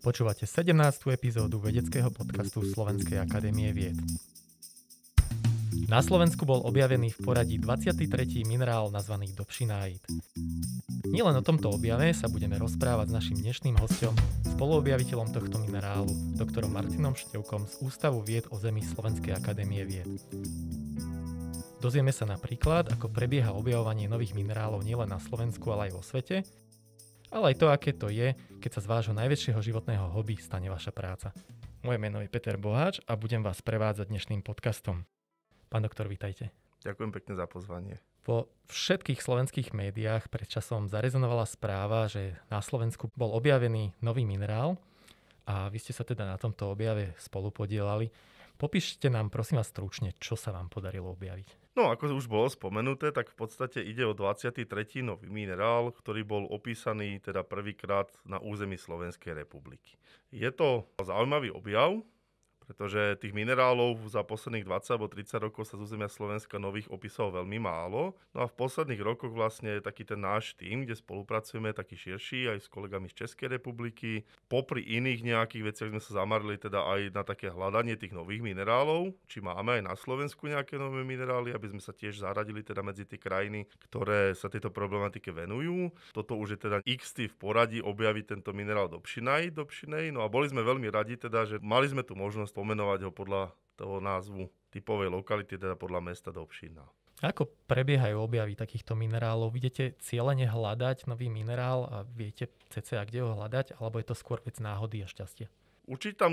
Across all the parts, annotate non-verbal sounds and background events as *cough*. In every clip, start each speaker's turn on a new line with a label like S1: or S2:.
S1: Počúvate 17. epizódu vedeckého podcastu Slovenskej akadémie vied. Na Slovensku bol objavený v poradí 23. minerál nazvaný Dobšinájit. Nielen o tomto objave sa budeme rozprávať s našim dnešným hostom, spoluobjaviteľom tohto minerálu, doktorom Martinom Števkom z Ústavu vied o zemi Slovenskej akadémie vied. Dozvieme sa napríklad, ako prebieha objavovanie nových minerálov nielen na Slovensku, ale aj vo svete ale aj to, aké to je, keď sa z vášho najväčšieho životného hobby stane vaša práca. Moje meno je Peter Boháč a budem vás prevádzať dnešným podcastom. Pán doktor, vítajte.
S2: Ďakujem pekne za pozvanie.
S1: Po všetkých slovenských médiách pred časom zarezonovala správa, že na Slovensku bol objavený nový minerál a vy ste sa teda na tomto objave spolupodielali. Popíšte nám prosím vás stručne, čo sa vám podarilo objaviť.
S2: No, ako už bolo spomenuté, tak v podstate ide o 23. nový minerál, ktorý bol opísaný teda prvýkrát na území Slovenskej republiky. Je to zaujímavý objav, pretože tých minerálov za posledných 20 alebo 30 rokov sa z územia Slovenska nových opisov veľmi málo. No a v posledných rokoch vlastne taký ten náš tým, kde spolupracujeme, taký širší aj s kolegami z Českej republiky. Popri iných nejakých veciach sme sa zamarili teda aj na také hľadanie tých nových minerálov, či máme aj na Slovensku nejaké nové minerály, aby sme sa tiež zaradili teda medzi tie krajiny, ktoré sa tejto problematike venujú. Toto už je teda x v poradí objaviť tento minerál do Pšinej, do Pšinej. No a boli sme veľmi radi teda, že mali sme tu možnosť pomenovať ho podľa toho názvu typovej lokality, teda podľa mesta Dobšina.
S1: Ako prebiehajú objavy takýchto minerálov? videte cieľene hľadať nový minerál a viete cca, kde ho hľadať, alebo je to skôr vec náhody a šťastia?
S2: Určite tam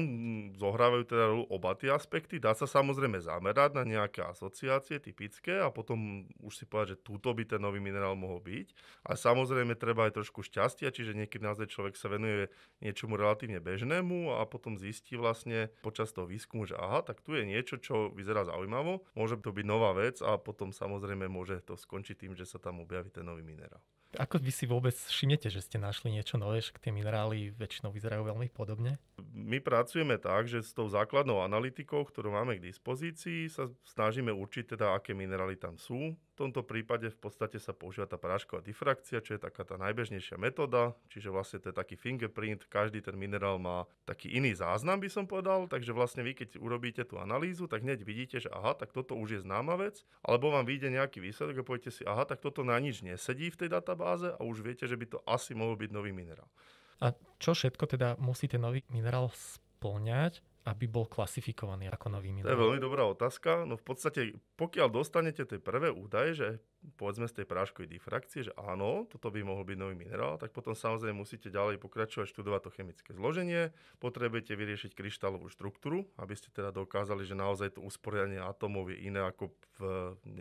S2: zohrávajú teda oba tie aspekty. Dá sa samozrejme zamerať na nejaké asociácie typické a potom už si povedať, že túto by ten nový minerál mohol byť. A samozrejme treba aj trošku šťastia, čiže niekedy naozaj človek sa venuje niečomu relatívne bežnému a potom zistí vlastne počas toho výskumu, že aha, tak tu je niečo, čo vyzerá zaujímavo, môže to byť nová vec a potom samozrejme môže to skončiť tým, že sa tam objaví ten nový minerál.
S1: Ako vy si vôbec všimnete, že ste našli niečo nové, že tie minerály väčšinou vyzerajú veľmi podobne?
S2: My pracujeme tak, že s tou základnou analytikou, ktorú máme k dispozícii, sa snažíme určiť teda, aké minerály tam sú, v tomto prípade v podstate sa používa tá prášková difrakcia, čo je taká tá najbežnejšia metóda, čiže vlastne to je taký fingerprint, každý ten minerál má taký iný záznam, by som povedal, takže vlastne vy keď urobíte tú analýzu, tak hneď vidíte, že aha, tak toto už je známa vec, alebo vám vyjde nejaký výsledok a poviete si, aha, tak toto na nič nesedí v tej databáze a už viete, že by to asi mohol byť nový minerál.
S1: A čo všetko teda musí ten nový minerál splňať? aby bol klasifikovaný ako nový minerál? To je veľmi
S2: dobrá otázka. No v podstate, pokiaľ dostanete tie prvé údaje, že povedzme z tej práškovej difrakcie, že áno, toto by mohol byť nový minerál, tak potom samozrejme musíte ďalej pokračovať študovať to chemické zloženie, potrebujete vyriešiť kryštálovú štruktúru, aby ste teda dokázali, že naozaj to usporiadanie atómov je iné ako v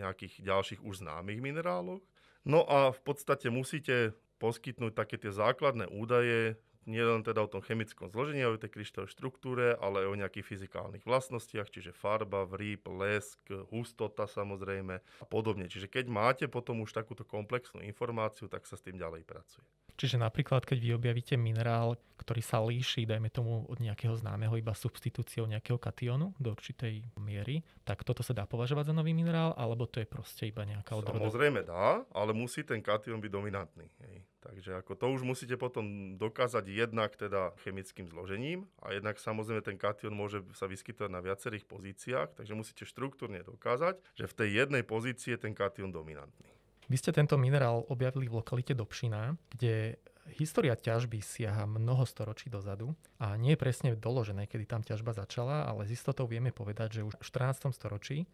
S2: nejakých ďalších už známych mineráloch. No a v podstate musíte poskytnúť také tie základné údaje nie len teda o tom chemickom zložení, aj o tej kryštálovej štruktúre, ale aj o nejakých fyzikálnych vlastnostiach, čiže farba, vríp, lesk, hustota samozrejme a podobne. Čiže keď máte potom už takúto komplexnú informáciu, tak sa s tým ďalej pracuje.
S1: Čiže napríklad, keď vy objavíte minerál, ktorý sa líši, dajme tomu, od nejakého známeho iba substitúciou nejakého kationu do určitej miery, tak toto sa dá považovať za nový minerál, alebo to je proste iba nejaká odroda?
S2: Samozrejme dá, ale musí ten kation byť dominantný. Hej. Takže ako to už musíte potom dokázať jednak teda chemickým zložením a jednak samozrejme ten kation môže sa vyskytovať na viacerých pozíciách, takže musíte štruktúrne dokázať, že v tej jednej pozícii je ten kation dominantný.
S1: Vy ste tento minerál objavili v lokalite Dobšina, kde História ťažby siaha mnoho storočí dozadu a nie je presne doložené, kedy tam ťažba začala, ale s istotou vieme povedať, že už v 14. storočí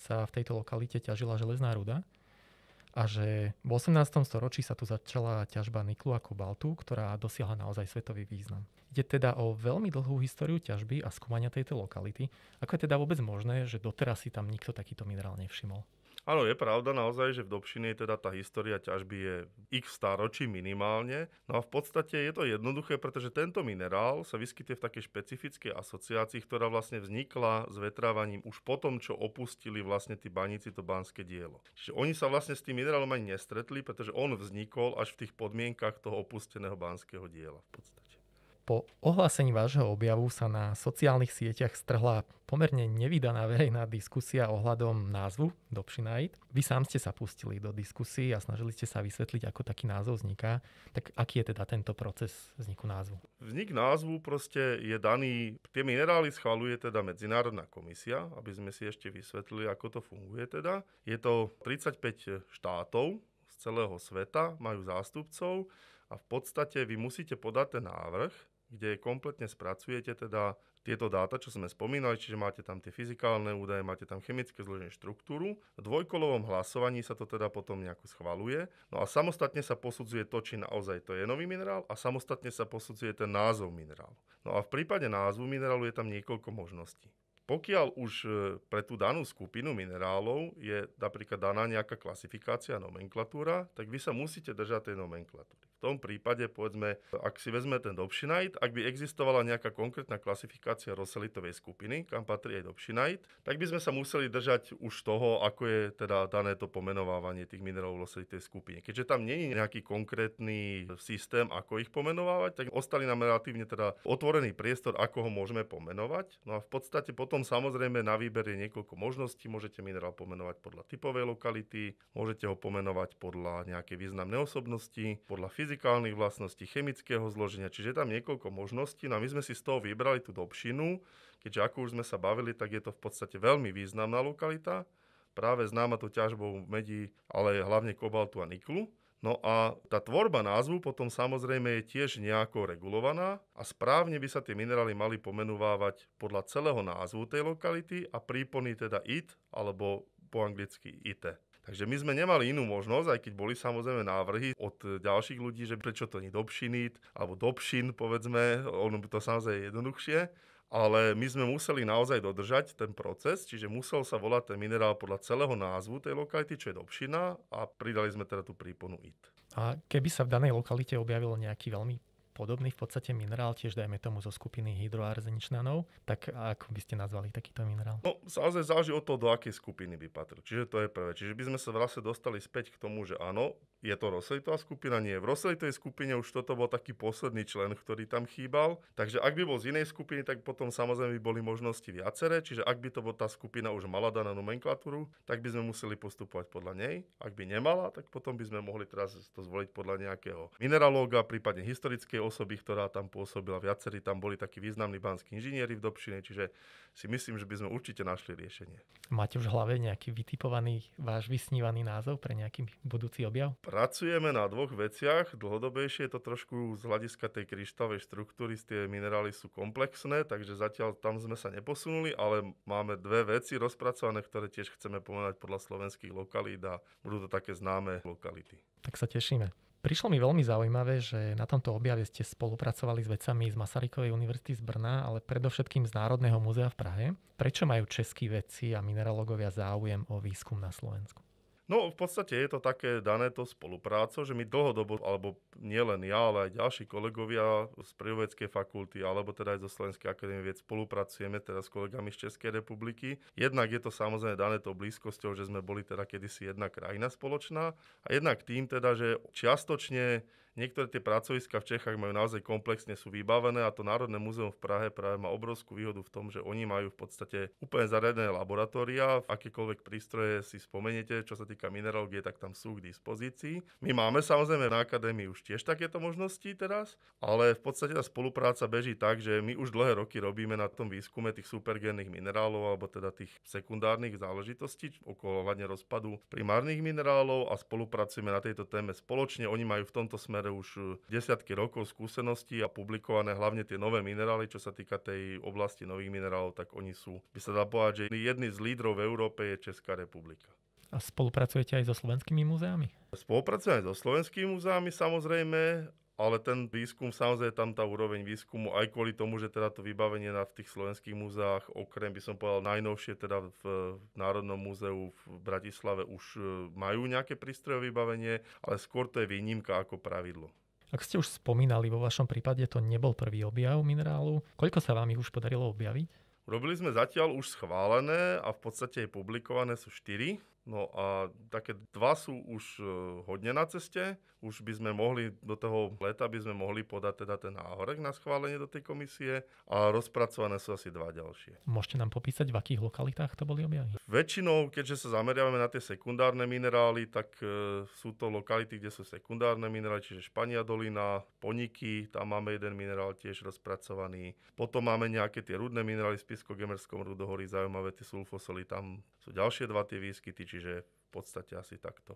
S1: sa v tejto lokalite ťažila železná ruda a že v 18. storočí sa tu začala ťažba niklu a kobaltu, ktorá dosiahla naozaj svetový význam. Ide teda o veľmi dlhú históriu ťažby a skúmania tejto lokality. Ako je teda vôbec možné, že doteraz si tam nikto takýto minerál nevšimol?
S2: Áno, je pravda naozaj, že v Dobšine je teda tá história ťažby je x staročí minimálne. No a v podstate je to jednoduché, pretože tento minerál sa vyskytuje v takej špecifickej asociácii, ktorá vlastne vznikla s vetrávaním už po tom, čo opustili vlastne tí baníci to banské dielo. Čiže oni sa vlastne s tým minerálom ani nestretli, pretože on vznikol až v tých podmienkach toho opusteného banského diela v podstate.
S1: Po ohlásení vášho objavu sa na sociálnych sieťach strhla pomerne nevydaná verejná diskusia ohľadom názvu Dobšinajt. Vy sám ste sa pustili do diskusí a snažili ste sa vysvetliť, ako taký názov vzniká. Tak aký je teda tento proces vzniku názvu?
S2: Vznik názvu proste je daný, tie minerály schvaluje teda Medzinárodná komisia, aby sme si ešte vysvetlili, ako to funguje teda. Je to 35 štátov z celého sveta, majú zástupcov a v podstate vy musíte podať ten návrh kde kompletne spracujete teda tieto dáta, čo sme spomínali, čiže máte tam tie fyzikálne údaje, máte tam chemické zloženie štruktúru. V dvojkolovom hlasovaní sa to teda potom nejako schvaluje. No a samostatne sa posudzuje to, či naozaj to je nový minerál a samostatne sa posudzuje ten názov minerálu. No a v prípade názvu minerálu je tam niekoľko možností. Pokiaľ už e, pre tú danú skupinu minerálov je napríklad daná nejaká klasifikácia, nomenklatúra, tak vy sa musíte držať tej nomenklatúry. V tom prípade, povedzme, ak si vezme ten Dobšinajt, ak by existovala nejaká konkrétna klasifikácia roselitovej skupiny, kam patrí aj Dobšinajt, tak by sme sa museli držať už toho, ako je teda dané to pomenovávanie tých minerálov roselitej skupine. Keďže tam nie je nejaký konkrétny systém, ako ich pomenovávať, tak ostali nám relatívne teda otvorený priestor, ako ho môžeme pomenovať. No a v podstate potom samozrejme na výber je niekoľko možností. Môžete minerál pomenovať podľa typovej lokality, môžete ho pomenovať podľa nejakej významnej osobnosti, podľa fyziky fyzikálnych vlastností, chemického zloženia, čiže je tam niekoľko možností. No a my sme si z toho vybrali tú dobšinu, keďže ako už sme sa bavili, tak je to v podstate veľmi významná lokalita, práve známa tú ťažbou medí, ale hlavne kobaltu a niklu. No a tá tvorba názvu potom samozrejme je tiež nejako regulovaná a správne by sa tie minerály mali pomenúvávať podľa celého názvu tej lokality a prípony teda IT alebo po anglicky IT. Takže my sme nemali inú možnosť, aj keď boli samozrejme návrhy od ďalších ľudí, že prečo to nie Dobšinit, alebo pšin, povedzme, ono by to samozrejme jednoduchšie, ale my sme museli naozaj dodržať ten proces, čiže musel sa volať ten minerál podľa celého názvu tej lokality, čo je Dobšina a pridali sme teda tú príponu IT.
S1: A keby sa v danej lokalite objavilo nejaký veľmi podobný v podstate minerál, tiež dajme tomu zo skupiny hydroarzeničnanov, tak ako by ste nazvali takýto minerál?
S2: No, záleží, záleží od toho, do akej skupiny by patril. Čiže to je prvé. Čiže by sme sa vlastne dostali späť k tomu, že áno, je to Roselitová skupina? Nie. V Roselitovej skupine už toto bol taký posledný člen, ktorý tam chýbal. Takže ak by bol z inej skupiny, tak potom samozrejme by boli možnosti viaceré. Čiže ak by to bol tá skupina už mala danú nomenklatúru, tak by sme museli postupovať podľa nej. Ak by nemala, tak potom by sme mohli teraz to zvoliť podľa nejakého mineralóga, prípadne historickej osoby, ktorá tam pôsobila. Viacerí tam boli takí významní banskí inžinieri v Dobšine, čiže si myslím, že by sme určite našli riešenie.
S1: Máte už v hlave nejaký vytipovaný váš vysnívaný názov pre nejaký budúci objav?
S2: pracujeme na dvoch veciach. Dlhodobejšie je to trošku z hľadiska tej kryštálovej štruktúry, tie minerály sú komplexné, takže zatiaľ tam sme sa neposunuli, ale máme dve veci rozpracované, ktoré tiež chceme pomenovať podľa slovenských lokalít a budú to také známe lokality.
S1: Tak sa tešíme. Prišlo mi veľmi zaujímavé, že na tomto objave ste spolupracovali s vedcami z Masarykovej univerzity z Brna, ale predovšetkým z Národného múzea v Prahe. Prečo majú českí vedci a mineralógovia záujem o výskum na Slovensku?
S2: No v podstate je to také dané to spolupráco, že my dlhodobo, alebo nielen ja, ale aj ďalší kolegovia z Prírodovedeckej fakulty, alebo teda aj zo Slovenskej akadémie vied spolupracujeme teda s kolegami z Českej republiky. Jednak je to samozrejme dané to blízkosťou, že sme boli teda kedysi jedna krajina spoločná a jednak tým teda, že čiastočne Niektoré tie pracoviska v Čechách majú naozaj komplexne, sú vybavené a to Národné múzeum v Prahe práve má obrovskú výhodu v tom, že oni majú v podstate úplne zariadené laboratória, akékoľvek prístroje si spomeniete, čo sa týka mineralógie, tak tam sú k dispozícii. My máme samozrejme na akadémii už tiež takéto možnosti teraz, ale v podstate tá spolupráca beží tak, že my už dlhé roky robíme na tom výskume tých supergénnych minerálov alebo teda tých sekundárnych záležitostí okolo hľadne rozpadu primárnych minerálov a spolupracujeme na tejto téme spoločne. Oni majú v tomto smere základe už e, desiatky rokov skúseností a publikované hlavne tie nové minerály, čo sa týka tej oblasti nových minerálov, tak oni sú, by sa dá povedať, že jedný z lídrov v Európe je Česká republika.
S1: A spolupracujete aj so slovenskými múzeami?
S2: Spolupracujeme so slovenskými múzeami samozrejme ale ten výskum, samozrejme tam tá úroveň výskumu, aj kvôli tomu, že teda to vybavenie na, v tých slovenských múzeách, okrem by som povedal najnovšie, teda v, v Národnom múzeu v Bratislave už e, majú nejaké prístroje vybavenie, ale skôr to je výnimka ako pravidlo.
S1: Ak ste už spomínali, vo vašom prípade to nebol prvý objav minerálu. Koľko sa vám ich už podarilo objaviť?
S2: Robili sme zatiaľ už schválené a v podstate je publikované sú 4 No a také dva sú už e, hodne na ceste. Už by sme mohli do toho leta by sme mohli podať teda ten náhorek na schválenie do tej komisie a rozpracované sú asi dva ďalšie.
S1: Môžete nám popísať, v akých lokalitách to boli objavy?
S2: Väčšinou, keďže sa zameriavame na tie sekundárne minerály, tak e, sú to lokality, kde sú sekundárne minerály, čiže Špania dolina, Poniky, tam máme jeden minerál tiež rozpracovaný. Potom máme nejaké tie rudné minerály v Spisko-Gemerskom rudohorí, zaujímavé tie sulfosoly, tam sú ďalšie dva tie výskyty, čiže v podstate asi takto.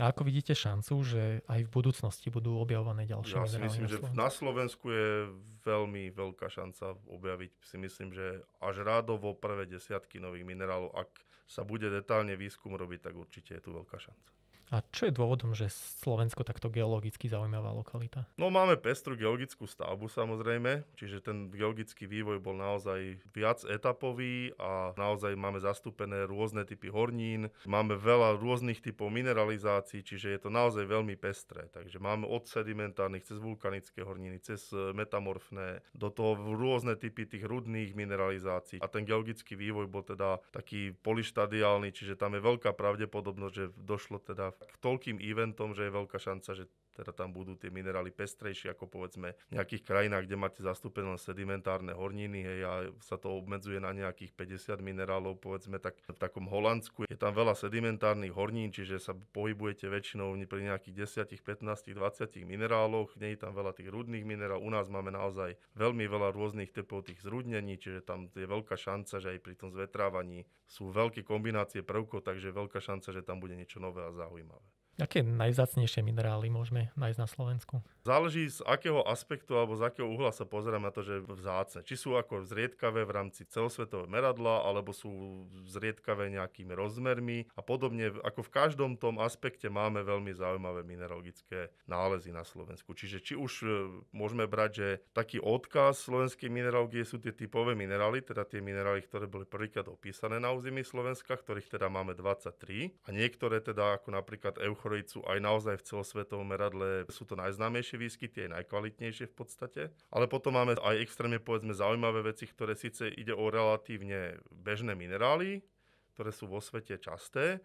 S1: A ako vidíte šancu, že aj v budúcnosti budú objavované ďalšie Ja si myslím, na že
S2: na Slovensku je veľmi veľká šanca objaviť, si myslím, že až rádovo prvé desiatky nových minerálov. Ak sa bude detálne výskum robiť, tak určite je tu veľká šanca.
S1: A čo je dôvodom, že Slovensko takto geologicky zaujímavá lokalita?
S2: No máme pestru geologickú stavbu samozrejme, čiže ten geologický vývoj bol naozaj viac etapový a naozaj máme zastúpené rôzne typy hornín, máme veľa rôznych typov mineralizácií, čiže je to naozaj veľmi pestré. Takže máme od sedimentárnych cez vulkanické horniny, cez e, metamorfné, do toho rôzne typy tých rudných mineralizácií. A ten geologický vývoj bol teda taký polištadiálny, čiže tam je veľká pravdepodobnosť, že došlo teda k toľkým eventom, že je veľká šanca, že teda tam budú tie minerály pestrejšie ako povedzme v nejakých krajinách, kde máte zastúpené sedimentárne horniny hej, a sa to obmedzuje na nejakých 50 minerálov, povedzme tak v takom Holandsku. Je tam veľa sedimentárnych hornín, čiže sa pohybujete väčšinou pri nejakých 10, 15, 20 mineráloch, nie je tam veľa tých rudných minerálov. U nás máme naozaj veľmi veľa rôznych typov tých zrudnení, čiže tam je veľká šanca, že aj pri tom zvetrávaní sú veľké kombinácie prvkov, takže veľká šanca, že tam bude niečo nové a zaujímavé.
S1: Aké najzácnejšie minerály môžeme nájsť na Slovensku?
S2: Záleží z akého aspektu alebo z akého uhla sa pozerám na to, že vzácne. Či sú ako zriedkavé v rámci celosvetového meradla, alebo sú zriedkavé nejakými rozmermi a podobne. Ako v každom tom aspekte máme veľmi zaujímavé mineralogické nálezy na Slovensku. Čiže či už e, môžeme brať, že taký odkaz slovenskej mineralógie sú tie typové minerály, teda tie minerály, ktoré boli prvýkrát opísané na území Slovenska, ktorých teda máme 23 a niektoré teda ako napríklad euch chorojicu aj naozaj v celosvetovom meradle sú to najznámejšie výskyty, aj najkvalitnejšie v podstate. Ale potom máme aj extrémne povedzme zaujímavé veci, ktoré síce ide o relatívne bežné minerály, ktoré sú vo svete časté,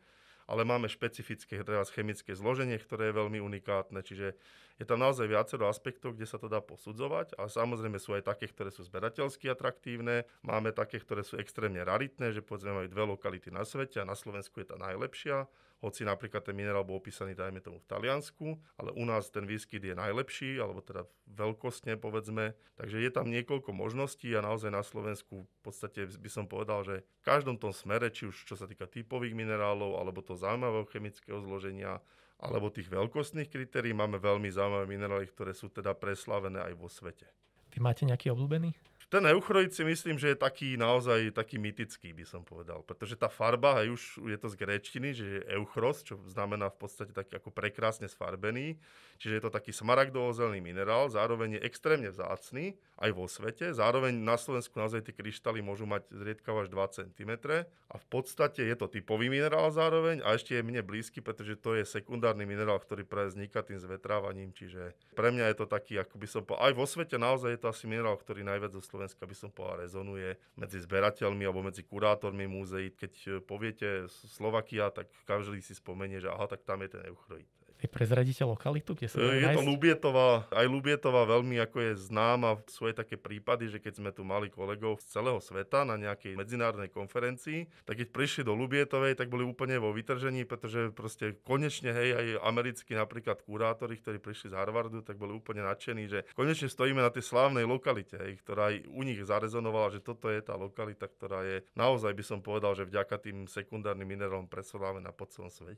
S2: ale máme špecifické teda chemické zloženie, ktoré je veľmi unikátne, čiže je tam naozaj viacero aspektov, kde sa to dá posudzovať, ale samozrejme sú aj také, ktoré sú zberateľsky atraktívne, máme také, ktoré sú extrémne raritné, že povedzme majú dve lokality na svete a na Slovensku je tá najlepšia, hoci napríklad ten minerál bol opísaný, dajme tomu, v Taliansku, ale u nás ten výskyt je najlepší, alebo teda veľkostne povedzme. Takže je tam niekoľko možností a naozaj na Slovensku v podstate by som povedal, že v každom tom smere, či už čo sa týka typových minerálov, alebo to zaujímavého chemického zloženia, alebo tých veľkostných kritérií, máme veľmi zaujímavé minerály, ktoré sú teda preslavené aj vo svete.
S1: Vy máte nejaký obľúbený?
S2: ten Euchroid si myslím, že je taký naozaj taký mytický, by som povedal. Pretože tá farba, aj už je to z gréčtiny, že je euchros, čo znamená v podstate taký ako prekrásne sfarbený. Čiže je to taký smaragdovozelný minerál, zároveň je extrémne vzácný aj vo svete. Zároveň na Slovensku naozaj tie kryštály môžu mať zriedkavo až 2 cm. A v podstate je to typový minerál zároveň a ešte je mne blízky, pretože to je sekundárny minerál, ktorý pre vzniká tým zvetrávaním. Čiže pre mňa je to taký, ako by som povedal, aj vo svete naozaj je to asi minerál, ktorý najviac zo Slovenska, by som povedal, rezonuje medzi zberateľmi alebo medzi kurátormi múzeí. Keď e, poviete Slovakia, tak každý si spomenie, že aha, tak tam je ten Euchroid.
S1: Aj prezradíte lokalitu, kde sa e, Je nájsť? to
S2: Lubietová, aj Lubietová veľmi ako je známa. v svoje také prípady, že keď sme tu mali kolegov z celého sveta na nejakej medzinárodnej konferencii, tak keď prišli do Lubietovej, tak boli úplne vo vytržení, pretože proste konečne, hej, aj americkí napríklad kurátori, ktorí prišli z Harvardu, tak boli úplne nadšení, že konečne stojíme na tej slávnej lokalite, hej, ktorá aj u nich zarezonovala, že toto je tá lokalita, ktorá je naozaj by som povedal, že vďaka tým sekundárnym minerálom presúvame na po celom svete.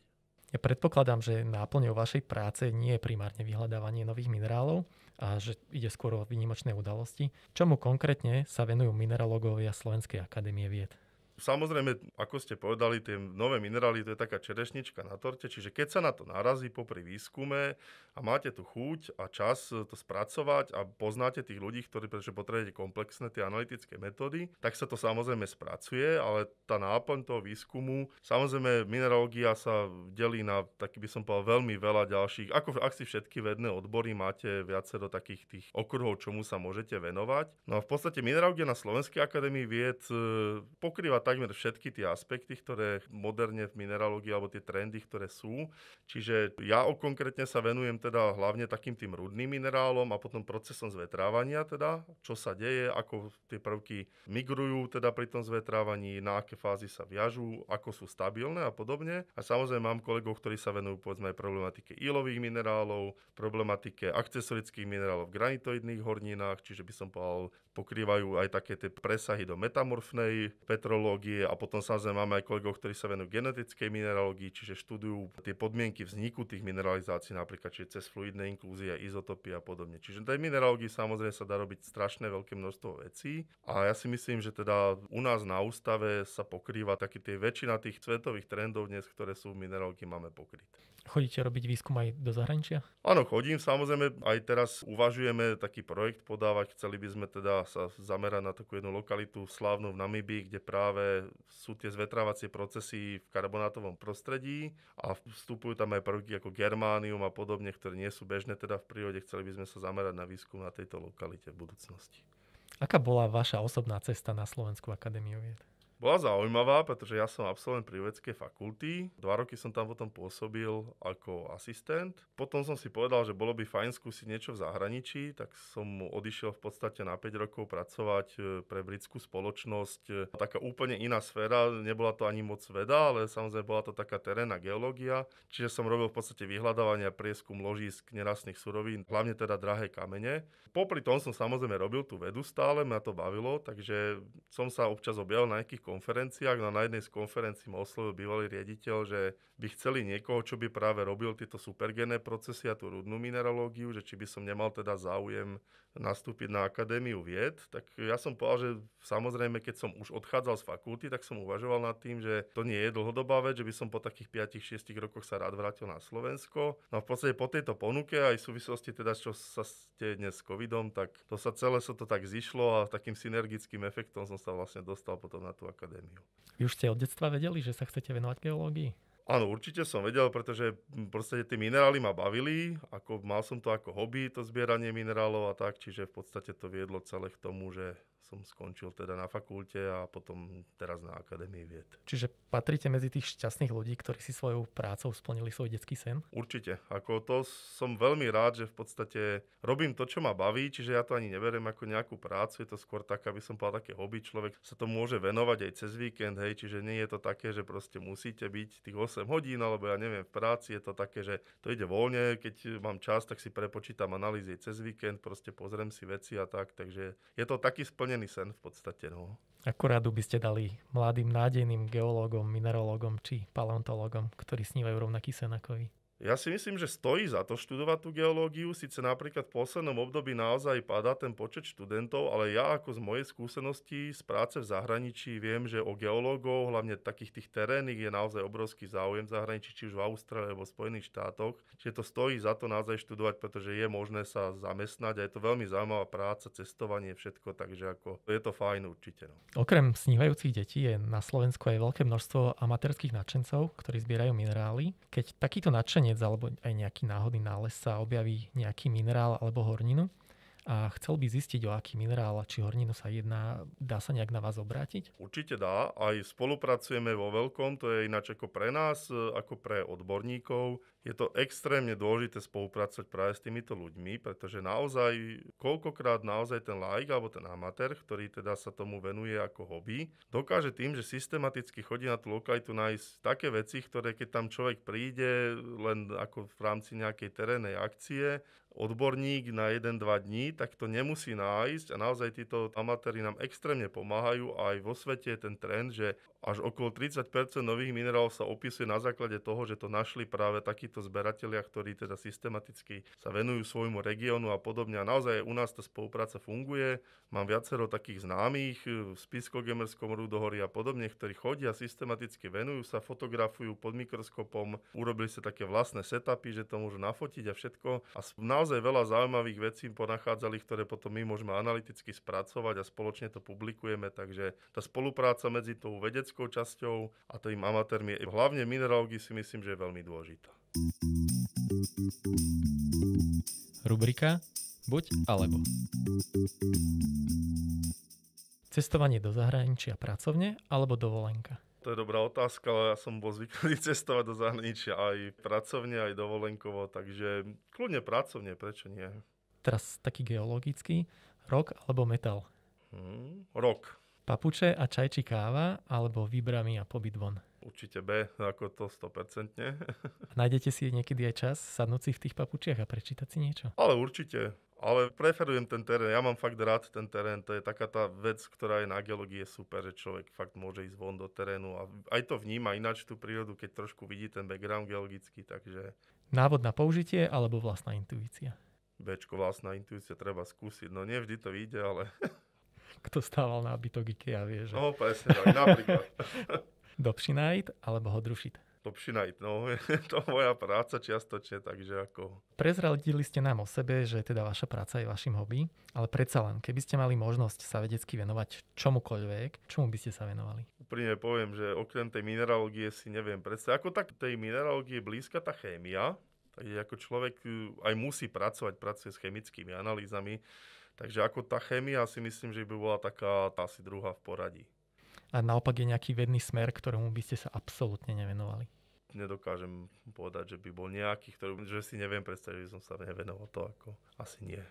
S1: Ja predpokladám, že náplňou vašej práce nie je primárne vyhľadávanie nových minerálov, a že ide skôr o výnimočné udalosti. Čomu konkrétne sa venujú mineralógovia Slovenskej akadémie vied?
S2: samozrejme, ako ste povedali, tie nové minerály, to je taká čerešnička na torte, čiže keď sa na to narazí popri výskume a máte tu chuť a čas to spracovať a poznáte tých ľudí, ktorí pretože potrebujete komplexné tie analytické metódy, tak sa to samozrejme spracuje, ale tá náplň toho výskumu, samozrejme mineralógia sa delí na, taký by som povedal, veľmi veľa ďalších, ako ak si všetky vedné odbory máte viacero takých tých okruhov, čomu sa môžete venovať. No a v podstate mineralógia na Slovenskej akadémii vied e, pokrýva takmer všetky tie aspekty, ktoré moderne v mineralógii alebo tie trendy, ktoré sú. Čiže ja konkrétne sa venujem teda hlavne takým tým rudným minerálom a potom procesom zvetrávania teda, čo sa deje, ako tie prvky migrujú teda pri tom zvetrávaní, na aké fázy sa viažú, ako sú stabilné a podobne. A samozrejme mám kolegov, ktorí sa venujú povedzme aj problematike ilových minerálov, problematike akcesorických minerálov v granitoidných horninách, čiže by som povedal pokrývajú aj také tie presahy do metamorfnej petrológie a potom samozrejme máme aj kolegov, ktorí sa venujú genetickej mineralógii, čiže študujú tie podmienky vzniku tých mineralizácií napríklad, čiže cez fluidné inklúzie, izotopy a podobne. Čiže tej mineralógii samozrejme sa dá robiť strašné veľké množstvo vecí a ja si myslím, že teda u nás na ústave sa pokrýva taký tie väčšina tých svetových trendov dnes, ktoré sú v mineralógii máme pokryté.
S1: Chodíte robiť výskum aj do zahraničia?
S2: Áno, chodím. Samozrejme, aj teraz uvažujeme taký projekt podávať. Chceli by sme teda sa zamerať na takú jednu lokalitu slávnu v Namibii, kde práve sú tie zvetrávacie procesy v karbonátovom prostredí a vstupujú tam aj prvky ako germánium a podobne, ktoré nie sú bežné teda v prírode. Chceli by sme sa zamerať na výskum na tejto lokalite v budúcnosti.
S1: Aká bola vaša osobná cesta na Slovenskú akadémiu
S2: vied? Bola zaujímavá, pretože ja som absolvent prírodovedeckej fakulty. Dva roky som tam potom pôsobil ako asistent. Potom som si povedal, že bolo by fajn skúsiť niečo v zahraničí, tak som odišiel v podstate na 5 rokov pracovať e, pre britskú spoločnosť. E, taká úplne iná sféra, nebola to ani moc veda, ale samozrejme bola to taká terénna geológia. Čiže som robil v podstate vyhľadávania prieskum ložísk nerastných surovín, hlavne teda drahé kamene. Popri tom som samozrejme robil tú vedu stále, ma to bavilo, takže som sa občas objavil na nejakých konferenciách. No na jednej z konferencií ma oslovil bývalý riaditeľ, že by chceli niekoho, čo by práve robil tieto supergené procesy a tú rudnú mineralógiu, že či by som nemal teda záujem nastúpiť na Akadémiu vied. Tak ja som povedal, že samozrejme, keď som už odchádzal z fakulty, tak som uvažoval nad tým, že to nie je dlhodobá vec, že by som po takých 5-6 rokoch sa rád vrátil na Slovensko. No a v podstate po tejto ponuke aj v súvislosti teda, čo sa ste dnes s covidom, tak to sa celé sa to tak zišlo a takým synergickým efektom som sa vlastne dostal potom na tú akadémiu.
S1: Už ste od detstva vedeli, že sa chcete venovať geológii?
S2: Áno, určite som vedel, pretože proste tie minerály ma bavili, ako, mal som to ako hobby, to zbieranie minerálov a tak, čiže v podstate to viedlo celé k tomu, že som skončil teda na fakulte a potom teraz na Akadémii vied.
S1: Čiže patríte medzi tých šťastných ľudí, ktorí si svojou prácou splnili svoj detský sen?
S2: Určite. Ako to som veľmi rád, že v podstate robím to, čo ma baví, čiže ja to ani neberiem ako nejakú prácu, je to skôr tak, aby som povedal také hobby. Človek sa to môže venovať aj cez víkend, hej, čiže nie je to také, že proste musíte byť tých 8 hodín, alebo ja neviem, v práci je to také, že to ide voľne, keď mám čas, tak si prepočítam analýzy cez víkend, proste pozriem si veci a tak, takže je to taký splnený splnený sen v podstate. No.
S1: Akurát radu by ste dali mladým nádejným geológom, minerológom či paleontológom, ktorí snívajú rovnaký sen ako vy?
S2: Ja si myslím, že stojí za to študovať tú geológiu, síce napríklad v poslednom období naozaj padá ten počet študentov, ale ja ako z mojej skúsenosti z práce v zahraničí viem, že o geológov, hlavne takých tých terénnych, je naozaj obrovský záujem v zahraničí, či už v Austrálii alebo v Spojených štátoch. Čiže to stojí za to naozaj študovať, pretože je možné sa zamestnať a je to veľmi zaujímavá práca, cestovanie, všetko, takže ako je to fajn určite. No. Okrem
S1: snívajúcich detí je na Slovensku aj veľké množstvo amatérských nadšencov, ktorí zbierajú minerály. Keď takýto nadšenie klanec alebo aj nejaký náhodný nález sa objaví nejaký minerál alebo horninu a chcel by zistiť, o aký minerál a či horninu sa jedná. Dá sa nejak na vás obrátiť?
S2: Určite dá. Aj spolupracujeme vo veľkom. To je ináč ako pre nás, ako pre odborníkov je to extrémne dôležité spolupracovať práve s týmito ľuďmi, pretože naozaj, koľkokrát naozaj ten laik alebo ten amatér, ktorý teda sa tomu venuje ako hobby, dokáže tým, že systematicky chodí na tú lokalitu nájsť také veci, ktoré keď tam človek príde len ako v rámci nejakej terénnej akcie, odborník na 1-2 dní, tak to nemusí nájsť a naozaj títo amatéri nám extrémne pomáhajú a aj vo svete je ten trend, že až okolo 30 nových minerálov sa opisuje na základe toho, že to našli práve takíto zberatelia, ktorí teda systematicky sa venujú svojmu regiónu a podobne. A naozaj u nás tá spolupráca funguje. Mám viacero takých známych e, v Spisko-Gemerskom rúdohori a podobne, ktorí chodia systematicky, venujú sa, fotografujú pod mikroskopom, urobili sa také vlastné setupy, že to môžu nafotiť a všetko. A naozaj veľa zaujímavých vecí ponachádzali, ktoré potom my môžeme analyticky spracovať a spoločne to publikujeme. Takže tá spolupráca medzi tou vedeckou vedeckou časťou a tým amatérmi. Hlavne mineralógii si myslím, že je veľmi dôležitá.
S1: Rubrika Buď alebo. Cestovanie do zahraničia pracovne alebo dovolenka?
S2: To je dobrá otázka, ale ja som bol zvyklý *laughs* cestovať do zahraničia aj pracovne, aj dovolenkovo, takže kľudne pracovne, prečo nie?
S1: Teraz taký geologický, rok alebo metal?
S2: Hmm, rok.
S1: Papuče a čaj či káva, alebo vybrami a pobyt von?
S2: Určite B, ako to 100%. *laughs*
S1: Nájdete si niekedy aj čas sadnúť si v tých papučiach a prečítať si niečo?
S2: Ale určite. Ale preferujem ten terén, ja mám fakt rád ten terén, to je taká tá vec, ktorá je na geológii super, že človek fakt môže ísť von do terénu a aj to vníma ináč tú prírodu, keď trošku vidí ten background geologický, takže...
S1: Návod na použitie alebo vlastná intuícia?
S2: Bečko vlastná intuícia, treba skúsiť, no nevždy to vyjde, ale *laughs*
S1: *laughs* kto stával bytok IKEA, vieš. Že... No, presne tak, napríklad. *laughs* Dobšinajt alebo Hodrušit?
S2: Dobšinajt, no, *laughs* je to moja práca čiastočne, takže ako...
S1: Prezradili ste nám o sebe, že teda vaša práca je vašim hobby, ale predsa len, keby ste mali možnosť sa vedecky venovať čomukoľvek, čomu by ste sa
S2: venovali? Úprimne poviem, že okrem tej mineralógie si neviem predstaviť. Ako tak tej mineralógie je blízka tá chémia, takže ako človek hm, aj musí pracovať, pracuje s chemickými analýzami, Takže ako tá chémia si myslím, že by bola taká asi druhá v poradí.
S1: A naopak je nejaký vedný smer, ktorému by ste sa absolútne nevenovali?
S2: Nedokážem povedať, že by bol nejaký, ktorý, že si neviem predstaviť, že som sa nevenoval to ako asi nie.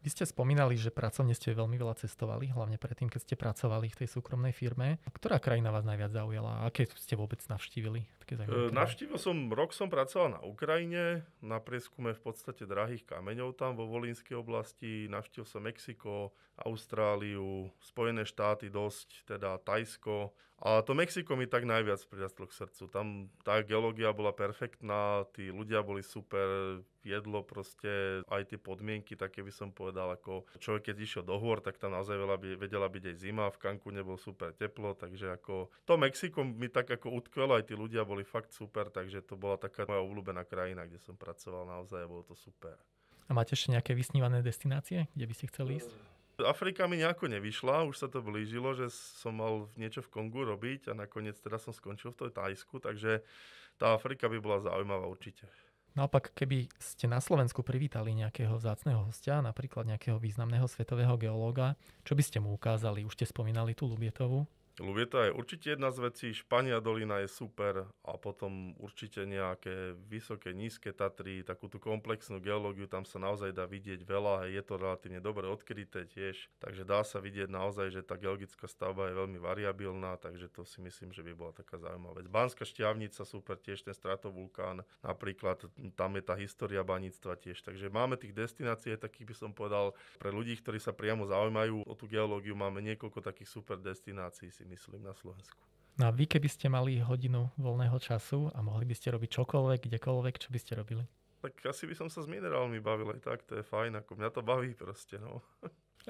S1: Vy ste spomínali, že pracovne ste veľmi veľa cestovali, hlavne predtým, keď ste pracovali v tej súkromnej firme. Ktorá krajina vás najviac zaujala a aké ste vôbec navštívili také zaujímavé? E,
S2: navštívil som, rok som pracoval na Ukrajine, na prieskume v podstate drahých kameňov tam vo Volínskej oblasti. Navštívil som Mexiko, Austráliu, Spojené štáty dosť, teda Tajsko. A to Mexiko mi tak najviac prirastlo k srdcu. Tam tá geológia bola perfektná, tí ľudia boli super, jedlo proste, aj tie podmienky, také by som povedal, ako človek, keď išiel do hôr, tak tam naozaj veľa by, vedela byť aj zima, v Kanku nebol super teplo, takže ako to Mexiko mi tak ako utkvelo, aj tí ľudia boli boli fakt super, takže to bola taká moja obľúbená krajina, kde som pracoval naozaj a bolo to super.
S1: A máte ešte nejaké vysnívané destinácie, kde by ste chceli ísť?
S2: Afrika mi nejako nevyšla, už sa to blížilo, že som mal niečo v Kongu robiť a nakoniec teda som skončil v tej Tajsku, takže tá Afrika by bola zaujímavá určite.
S1: Naopak, no keby ste na Slovensku privítali nejakého vzácného hostia, napríklad nejakého významného svetového geológa, čo by ste mu ukázali? Už ste spomínali tú Lubietovu.
S2: Lubieta je určite jedna z vecí, Špania dolina je super a potom určite nejaké vysoké, nízke Tatry, takú tú komplexnú geológiu, tam sa naozaj dá vidieť veľa, je to relatívne dobre odkryté tiež, takže dá sa vidieť naozaj, že tá geologická stavba je veľmi variabilná, takže to si myslím, že by bola taká zaujímavá vec. Banská šťavnica, super, tiež ten stratovulkán, napríklad tam je tá história baníctva tiež, takže máme tých destinácií, takých by som povedal, pre ľudí, ktorí sa priamo zaujímajú o tú geológiu, máme niekoľko takých super destinácií si myslím, na Slovensku.
S1: No a vy, keby ste mali hodinu voľného času a mohli by ste robiť čokoľvek, kdekoľvek, čo by ste robili?
S2: Tak asi by som sa s minerálmi bavil aj tak, to je fajn, ako mňa to baví proste, no.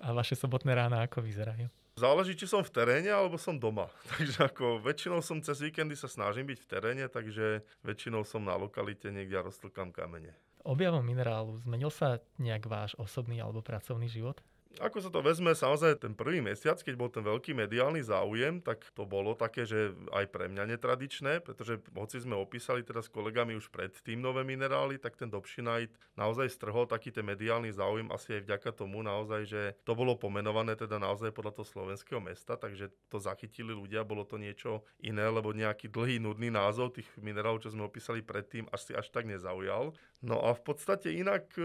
S1: A vaše sobotné rána ako vyzerajú?
S2: Záleží, či som v teréne, alebo som doma. *laughs* Takže ako väčšinou som cez víkendy sa snažím byť v teréne, takže väčšinou som na lokalite niekde a roztlkám kamene.
S1: Objavom minerálu zmenil sa nejak váš osobný alebo pracovný život?
S2: ako sa to vezme, samozrejme ten prvý mesiac, keď bol ten veľký mediálny záujem, tak to bolo také, že aj pre mňa netradičné, pretože hoci sme opísali teraz s kolegami už predtým nové minerály, tak ten Dobšinajt naozaj strhol taký ten mediálny záujem asi aj vďaka tomu naozaj, že to bolo pomenované teda naozaj podľa toho slovenského mesta, takže to zachytili ľudia, bolo to niečo iné, lebo nejaký dlhý, nudný názov tých minerálov, čo sme opísali predtým, asi až tak nezaujal. No a v podstate inak e,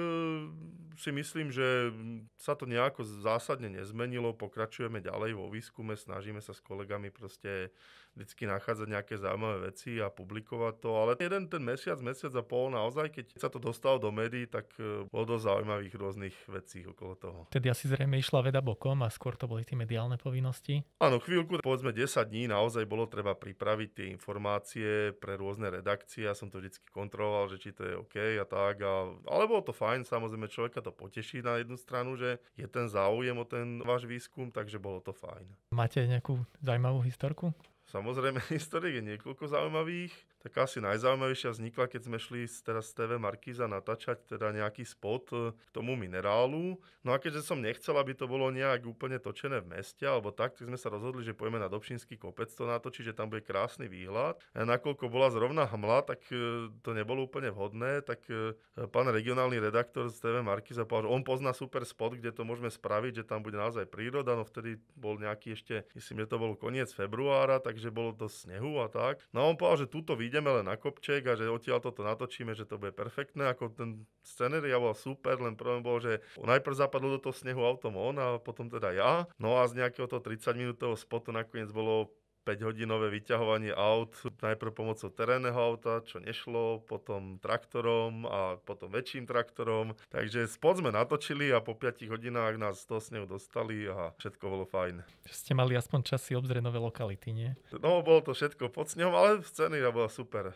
S2: si myslím, že sa to nejako nejako zásadne nezmenilo, pokračujeme ďalej vo výskume, snažíme sa s kolegami proste vždy nachádzať nejaké zaujímavé veci a publikovať to, ale jeden ten mesiac, mesiac a pol naozaj, keď sa to dostalo do médií, tak e, bolo dosť zaujímavých rôznych vecí okolo toho.
S1: Tedy asi zrejme išla veda bokom a skôr to boli tie mediálne povinnosti?
S2: Áno, chvíľku, povedzme 10 dní naozaj bolo treba pripraviť tie informácie pre rôzne redakcie, ja som to vždycky kontroloval, že či to je OK a tak, a, ale bolo to fajn, samozrejme človeka to poteší na jednu stranu, že je ten záujem o ten váš výskum, takže bolo to fajn.
S1: Máte nejakú zaujímavú historku?
S2: Samozrejme, *laughs* historiek je niekoľko zaujímavých tak asi najzaujímavejšia vznikla, keď sme šli teraz z TV Markiza natáčať teda nejaký spot e, k tomu minerálu. No a keďže som nechcel, aby to bolo nejak úplne točené v meste alebo tak, tak sme sa rozhodli, že pojeme na Dobšinský kopec to natočiť, že tam bude krásny výhľad. A nakoľko bola zrovna hmla, tak e, to nebolo úplne vhodné, tak e, pán regionálny redaktor z TV Markiza povedal, že on pozná super spot, kde to môžeme spraviť, že tam bude naozaj príroda, no vtedy bol nejaký ešte, myslím, že to bol koniec februára, takže bolo to snehu a tak. No a on povedal, že túto vidí ideme len na kopček a že odtiaľ toto natočíme, že to bude perfektné. Ako ten scener ja bol super, len problém bol, že najprv zapadlo do toho snehu autom on a potom teda ja. No a z nejakého toho 30 minútového spotu nakoniec bolo 5-hodinové vyťahovanie aut, najprv pomocou terénneho auta, čo nešlo, potom traktorom a potom väčším traktorom. Takže spod sme natočili a po 5 hodinách nás to s ňou dostali a všetko bolo fajn.
S1: Ste mali aspoň časy obzrieť nové lokality,
S2: nie? No, bolo to všetko pod sňom, ale ja bola super.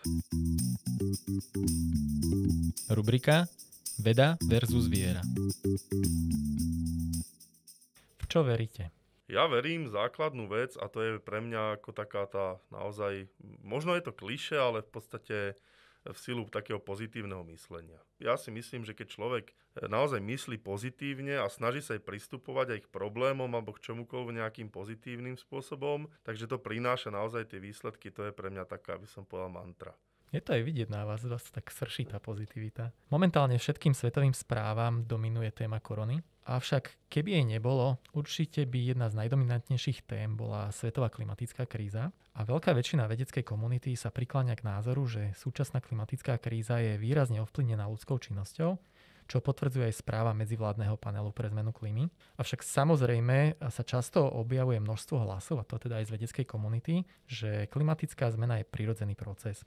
S1: Rubrika Veda versus viera. V čo veríte?
S2: Ja verím základnú vec a to je pre mňa ako taká tá naozaj, možno je to kliše, ale v podstate v silu takého pozitívneho myslenia. Ja si myslím, že keď človek eh, naozaj myslí pozitívne a snaží sa aj pristupovať aj k problémom alebo k čomukoľvek nejakým pozitívnym spôsobom, takže to prináša naozaj tie výsledky, to je pre mňa taká, aby som povedal, mantra.
S1: Je to aj vidieť na vás, vás tak srší tá pozitivita. Momentálne všetkým svetovým správam dominuje téma korony, avšak keby jej nebolo, určite by jedna z najdominantnejších tém bola svetová klimatická kríza a veľká väčšina vedeckej komunity sa prikláňa k názoru, že súčasná klimatická kríza je výrazne ovplyvnená ľudskou činnosťou, čo potvrdzuje aj správa medzivládneho panelu pre zmenu klímy. Avšak samozrejme sa často objavuje množstvo hlasov, a to teda aj z vedeckej komunity, že klimatická zmena je prirodzený proces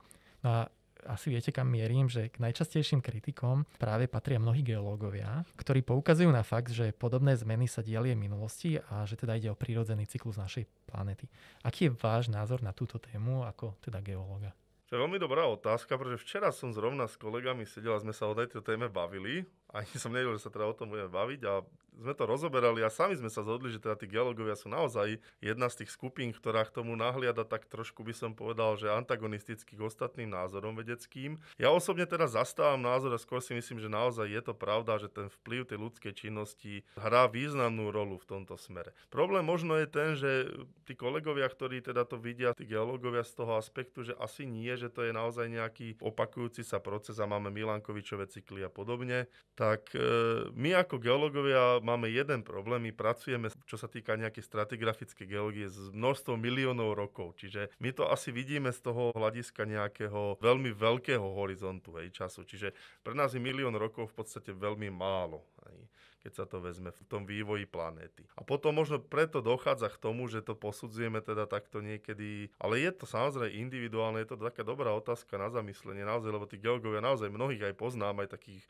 S1: No a asi viete, kam mierim, že k najčastejším kritikom práve patria mnohí geológovia, ktorí poukazujú na fakt, že podobné zmeny sa diali v minulosti a že teda ide o prírodzený cyklus našej planety. Aký je váš názor na túto tému ako teda geológa?
S2: To je veľmi dobrá otázka, pretože včera som zrovna s kolegami sedel a sme sa o tejto téme bavili ani som nevedel, že sa teda o tom budeme baviť a sme to rozoberali a sami sme sa zhodli, že teda tí geológovia sú naozaj jedna z tých skupín, ktorá k tomu nahliada tak trošku by som povedal, že antagonisticky k ostatným názorom vedeckým. Ja osobne teda zastávam názor a skôr si myslím, že naozaj je to pravda, že ten vplyv tej ľudskej činnosti hrá významnú rolu v tomto smere. Problém možno je ten, že tí kolegovia, ktorí teda to vidia, tí geológovia z toho aspektu, že asi nie, že to je naozaj nejaký opakujúci sa proces a máme Milankovičové cykly a podobne. Tá tak e, my ako geológovia máme jeden problém. My pracujeme, čo sa týka nejakej stratigrafické geológie, s množstvom miliónov rokov. Čiže my to asi vidíme z toho hľadiska nejakého veľmi veľkého horizontu hej, času. Čiže pre nás je milión rokov v podstate veľmi málo. Hej keď sa to vezme v tom vývoji planéty. A potom možno preto dochádza k tomu, že to posudzujeme teda takto niekedy, ale je to samozrejme individuálne, je to taká dobrá otázka na zamyslenie naozaj, lebo tí geológovia naozaj mnohých aj poznám, aj takých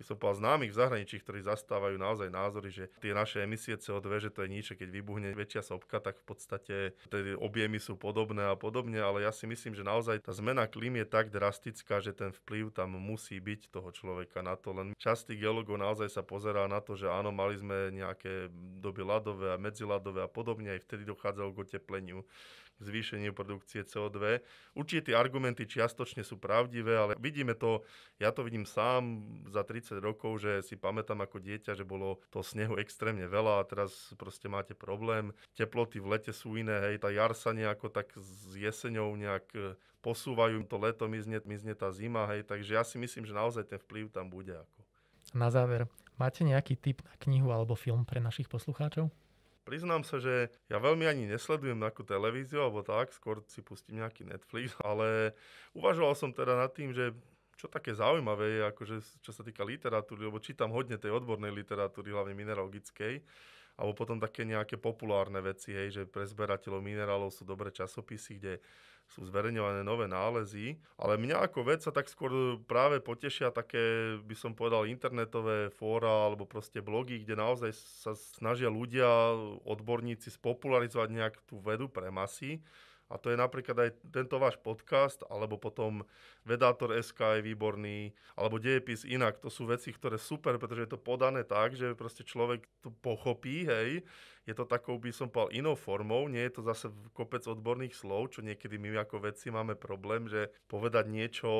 S2: by som povedal, známych v zahraničí, ktorí zastávajú naozaj názory, že tie naše emisie CO2, že to je nič, keď vybuchne väčšia sopka, tak v podstate tie objemy sú podobné a podobne, ale ja si myslím, že naozaj tá zmena klímy je tak drastická, že ten vplyv tam musí byť toho človeka na to. Len častý geológov naozaj sa pozerá na to, že áno, mali sme nejaké doby ľadové a medziladové a podobne, aj vtedy dochádzalo k otepleniu zvýšenie produkcie CO2. Určite tie argumenty čiastočne sú pravdivé, ale vidíme to, ja to vidím sám za 30 rokov, že si pamätám ako dieťa, že bolo to snehu extrémne veľa a teraz proste máte problém. Teploty v lete sú iné, hej, tá jar sa nejako tak s jeseňou nejak e, posúvajú, to leto mizne, mizne tá zima, hej, takže ja si myslím, že naozaj ten vplyv tam bude. Ako.
S1: Na záver, máte nejaký tip na knihu alebo film pre našich poslucháčov?
S2: Priznám sa, že ja veľmi ani nesledujem nejakú televíziu alebo tak, skôr si pustím nejaký Netflix, *laughs* ale uvažoval som teda nad tým, že čo také zaujímavé je, akože, čo sa týka literatúry, lebo čítam hodne tej odbornej literatúry, hlavne mineralogickej, alebo potom také nejaké populárne veci, hej, že pre zberateľov minerálov sú dobré časopisy, kde sú zverejňované nové nálezy, ale mňa ako vedca tak skôr práve potešia také, by som povedal, internetové fóra alebo proste blogy, kde naozaj sa snažia ľudia, odborníci spopularizovať nejak tú vedu pre masy. A to je napríklad aj tento váš podcast, alebo potom Vedátor SK je výborný, alebo Dejepis inak. To sú veci, ktoré super, pretože je to podané tak, že proste človek to pochopí, hej. Je to takou, by som povedal, inou formou. Nie je to zase kopec odborných slov, čo niekedy my ako vedci máme problém, že povedať niečo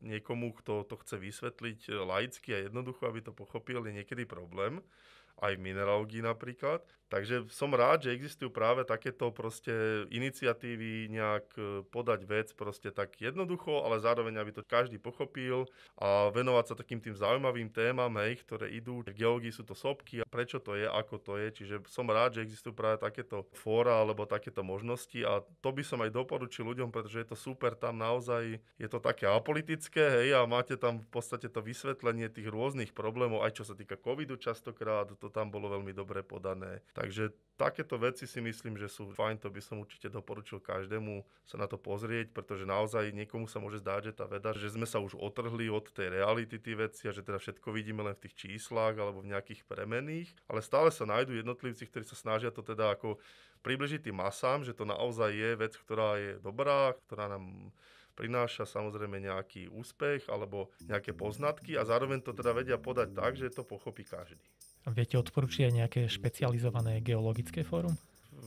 S2: niekomu, kto to chce vysvetliť laicky a jednoducho, aby to pochopil, je niekedy problém aj v mineralógii napríklad. Takže som rád, že existujú práve takéto proste iniciatívy nejak e, podať vec proste tak jednoducho, ale zároveň, aby to každý pochopil a venovať sa takým tým zaujímavým témam, hej, ktoré idú. V geológii sú to sopky, prečo to je, ako to je. Čiže som rád, že existujú práve takéto fóra alebo takéto možnosti a to by som aj doporučil ľuďom, pretože je to super, tam naozaj je to také apolitické, hej, a máte tam v podstate to vysvetlenie tých rôznych problémov, aj čo sa týka covidu častokrát, to tam bolo veľmi dobre podané Takže takéto veci si myslím, že sú fajn, to by som určite doporučil každému sa na to pozrieť, pretože naozaj niekomu sa môže zdať, že tá veda, že sme sa už otrhli od tej reality tie veci a že teda všetko vidíme len v tých číslach alebo v nejakých premených, ale stále sa nájdú jednotlivci, ktorí sa snažia to teda ako približiť tým masám, že to naozaj je vec, ktorá je dobrá, ktorá nám prináša samozrejme nejaký úspech alebo nejaké poznatky a zároveň to teda vedia podať tak, že to pochopí každý.
S1: Viete odporúčiť aj nejaké špecializované geologické fórum?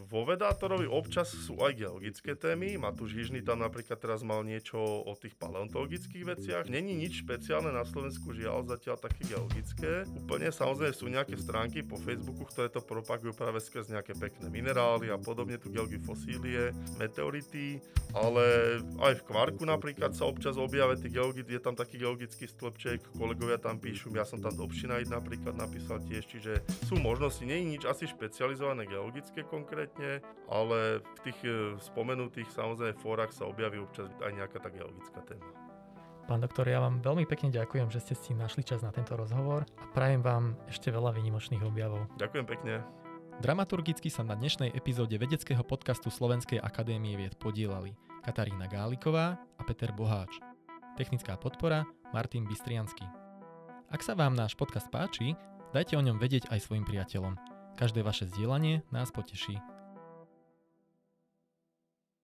S2: vo Vedátorovi občas sú aj geologické témy. Matúš Hižný tam napríklad teraz mal niečo o tých paleontologických veciach. Není nič špeciálne na Slovensku, žiaľ zatiaľ také geologické. Úplne samozrejme sú nejaké stránky po Facebooku, ktoré to propagujú práve skrz nejaké pekné minerály a podobne, tu geologi fosílie, meteority, ale aj v Kvarku napríklad sa občas objavia tie geologi, je tam taký geologický stĺpček, kolegovia tam píšu, ja som tam do Pšinajt napríklad napísal tiež, čiže sú možnosti, nie je nič asi špecializované geologické konkrétne, konkrétne, ale v tých e, spomenutých samozrejme fórach sa objaví občas aj nejaká tá geologická téma.
S1: Pán doktor, ja vám veľmi pekne ďakujem, že ste si našli čas na tento rozhovor a prajem vám ešte veľa výnimočných objavov. Ďakujem pekne. Dramaturgicky sa na dnešnej epizóde vedeckého podcastu Slovenskej akadémie vied podielali Katarína Gáliková a Peter Boháč. Technická podpora Martin Bystriansky. Ak sa vám náš podcast páči, dajte o ňom vedieť aj svojim priateľom. Každé vaše zdieľanie nás poteší.